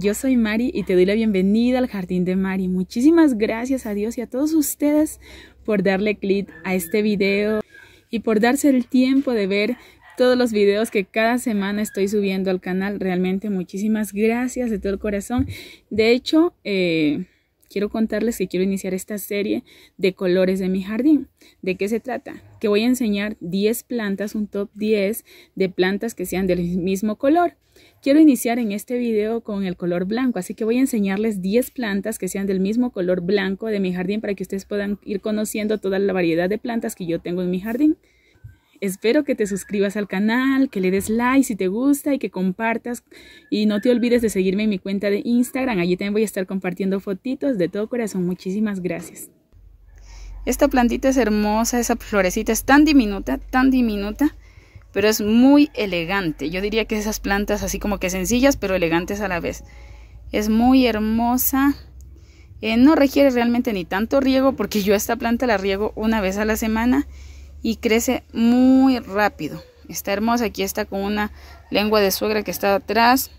yo soy Mari y te doy la bienvenida al Jardín de Mari. Muchísimas gracias a Dios y a todos ustedes por darle clic a este video y por darse el tiempo de ver todos los videos que cada semana estoy subiendo al canal. Realmente muchísimas gracias de todo el corazón. De hecho, eh, quiero contarles que quiero iniciar esta serie de colores de mi jardín. ¿De qué se trata? Que voy a enseñar 10 plantas, un top 10 de plantas que sean del mismo color. Quiero iniciar en este video con el color blanco, así que voy a enseñarles 10 plantas que sean del mismo color blanco de mi jardín para que ustedes puedan ir conociendo toda la variedad de plantas que yo tengo en mi jardín. Espero que te suscribas al canal, que le des like si te gusta y que compartas. Y no te olvides de seguirme en mi cuenta de Instagram. Allí también voy a estar compartiendo fotitos de todo corazón. Muchísimas gracias. Esta plantita es hermosa, esa florecita es tan diminuta, tan diminuta, pero es muy elegante. Yo diría que esas plantas así como que sencillas, pero elegantes a la vez. Es muy hermosa. Eh, no requiere realmente ni tanto riego porque yo esta planta la riego una vez a la semana y crece muy rápido. Está hermosa, aquí está con una lengua de suegra que está atrás,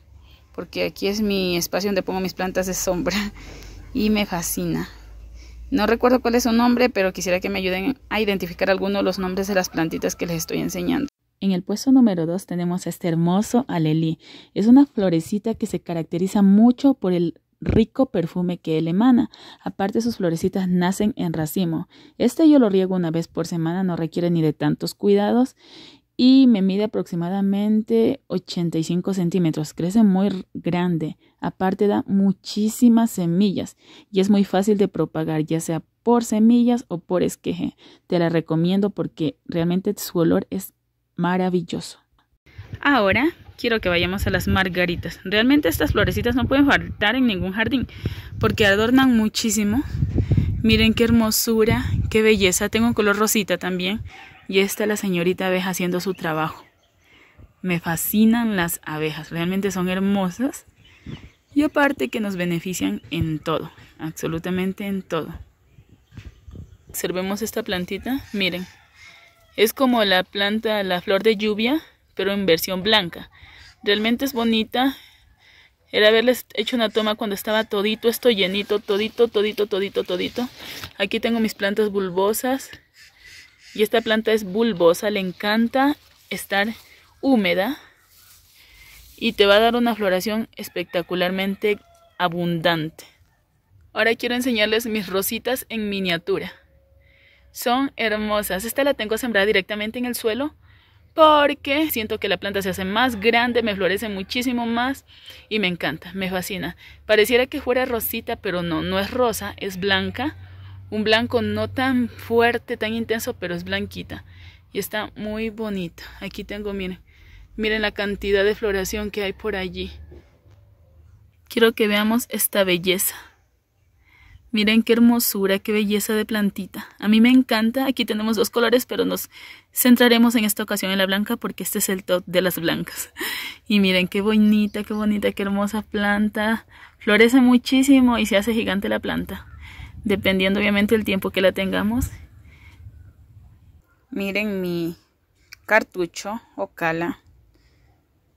porque aquí es mi espacio donde pongo mis plantas de sombra y me fascina. No recuerdo cuál es su nombre, pero quisiera que me ayuden a identificar algunos de los nombres de las plantitas que les estoy enseñando. En el puesto número 2 tenemos este hermoso alelí. Es una florecita que se caracteriza mucho por el rico perfume que él emana. Aparte sus florecitas nacen en racimo. Este yo lo riego una vez por semana, no requiere ni de tantos cuidados y me mide aproximadamente 85 centímetros. Crece muy grande. Aparte da muchísimas semillas y es muy fácil de propagar, ya sea por semillas o por esqueje. Te la recomiendo porque realmente su olor es maravilloso. Ahora quiero que vayamos a las margaritas. Realmente estas florecitas no pueden faltar en ningún jardín porque adornan muchísimo. Miren qué hermosura, qué belleza. Tengo un color rosita también y está la señorita abeja haciendo su trabajo. Me fascinan las abejas, realmente son hermosas y aparte que nos benefician en todo, absolutamente en todo. Observemos esta plantita, miren, es como la planta, la flor de lluvia, pero en versión blanca. Realmente es bonita. era haberles hecho una toma cuando estaba todito, esto llenito, todito, todito, todito, todito. Aquí tengo mis plantas bulbosas. Y esta planta es bulbosa, le encanta estar húmeda. Y te va a dar una floración espectacularmente abundante. Ahora quiero enseñarles mis rositas en miniatura. Son hermosas. Esta la tengo sembrada directamente en el suelo porque siento que la planta se hace más grande, me florece muchísimo más y me encanta, me fascina. Pareciera que fuera rosita, pero no, no es rosa, es blanca. Un blanco no tan fuerte, tan intenso, pero es blanquita. Y está muy bonita. Aquí tengo, miren, miren la cantidad de floración que hay por allí. Quiero que veamos esta belleza. Miren qué hermosura, qué belleza de plantita. A mí me encanta. Aquí tenemos dos colores, pero nos centraremos en esta ocasión en la blanca porque este es el top de las blancas. Y miren qué bonita, qué bonita, qué hermosa planta. Florece muchísimo y se hace gigante la planta. Dependiendo obviamente del tiempo que la tengamos. Miren mi cartucho o cala.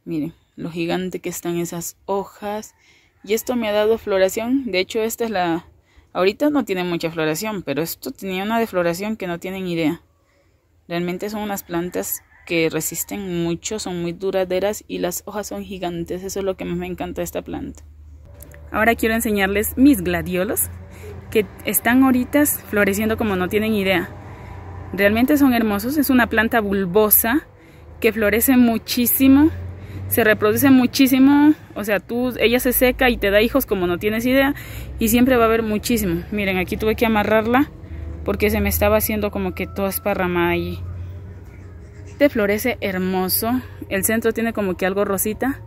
Miren lo gigante que están esas hojas. Y esto me ha dado floración. De hecho, esta es la Ahorita no tiene mucha floración, pero esto tenía una defloración que no tienen idea. Realmente son unas plantas que resisten mucho, son muy duraderas y las hojas son gigantes. Eso es lo que más me encanta de esta planta. Ahora quiero enseñarles mis gladiolos que están ahorita floreciendo como no tienen idea. Realmente son hermosos. Es una planta bulbosa que florece muchísimo se reproduce muchísimo, o sea, tú, ella se seca y te da hijos como no tienes idea y siempre va a haber muchísimo. Miren, aquí tuve que amarrarla porque se me estaba haciendo como que toda esparramada allí. Te florece hermoso, el centro tiene como que algo rosita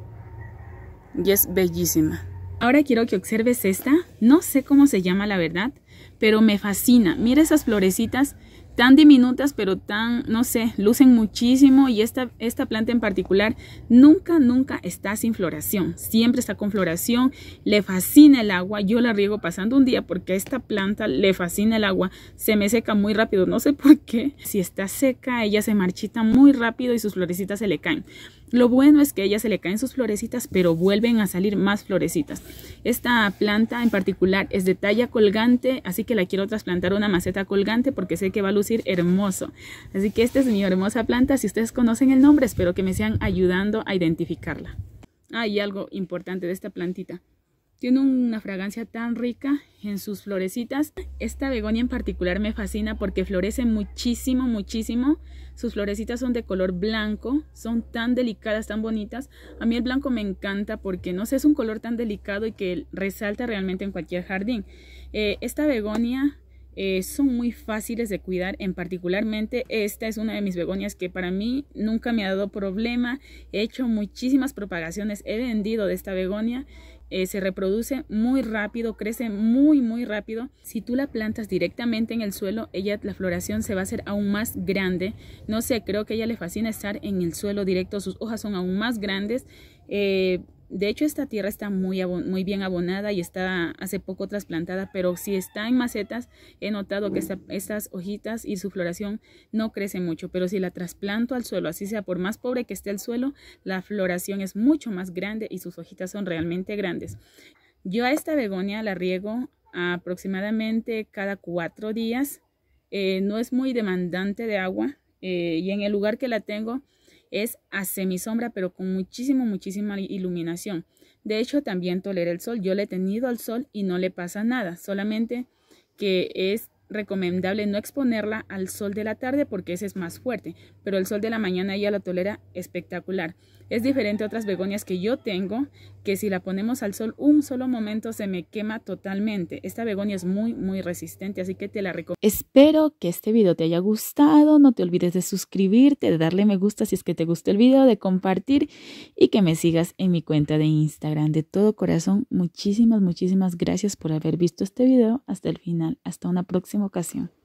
y es bellísima. Ahora quiero que observes esta, no sé cómo se llama la verdad, pero me fascina. Mira esas florecitas tan diminutas, pero tan, no sé, lucen muchísimo y esta, esta planta en particular nunca, nunca está sin floración, siempre está con floración, le fascina el agua, yo la riego pasando un día porque a esta planta le fascina el agua, se me seca muy rápido, no sé por qué, si está seca ella se marchita muy rápido y sus florecitas se le caen. Lo bueno es que a ella se le caen sus florecitas, pero vuelven a salir más florecitas. Esta planta en particular es de talla colgante, así que la quiero trasplantar una maceta colgante porque sé que va a lucir hermoso. Así que esta es mi hermosa planta. Si ustedes conocen el nombre, espero que me sean ayudando a identificarla. Hay y algo importante de esta plantita. Tiene una fragancia tan rica en sus florecitas. Esta begonia en particular me fascina porque florece muchísimo, muchísimo. Sus florecitas son de color blanco, son tan delicadas, tan bonitas. A mí el blanco me encanta porque no sé, es un color tan delicado y que resalta realmente en cualquier jardín. Eh, esta begonia eh, son muy fáciles de cuidar, en particularmente esta es una de mis begonias que para mí nunca me ha dado problema, he hecho muchísimas propagaciones, he vendido de esta begonia eh, se reproduce muy rápido, crece muy, muy rápido. Si tú la plantas directamente en el suelo, ella, la floración se va a hacer aún más grande. No sé, creo que a ella le fascina estar en el suelo directo, sus hojas son aún más grandes. Eh, de hecho, esta tierra está muy, muy bien abonada y está hace poco trasplantada, pero si está en macetas, he notado que estas hojitas y su floración no crece mucho, pero si la trasplanto al suelo, así sea por más pobre que esté el suelo, la floración es mucho más grande y sus hojitas son realmente grandes. Yo a esta begonia la riego aproximadamente cada cuatro días. Eh, no es muy demandante de agua eh, y en el lugar que la tengo, es a semisombra, pero con muchísimo, muchísima iluminación. De hecho, también tolera el sol. Yo le he tenido al sol y no le pasa nada, solamente que es recomendable no exponerla al sol de la tarde porque ese es más fuerte, pero el sol de la mañana ella la tolera espectacular. Es diferente a otras begonias que yo tengo, que si la ponemos al sol un solo momento se me quema totalmente. Esta begonia es muy, muy resistente, así que te la recomiendo. Espero que este video te haya gustado. No te olvides de suscribirte, de darle me gusta si es que te gustó el video, de compartir y que me sigas en mi cuenta de Instagram. De todo corazón, muchísimas, muchísimas gracias por haber visto este video hasta el final. Hasta una próxima ocasión.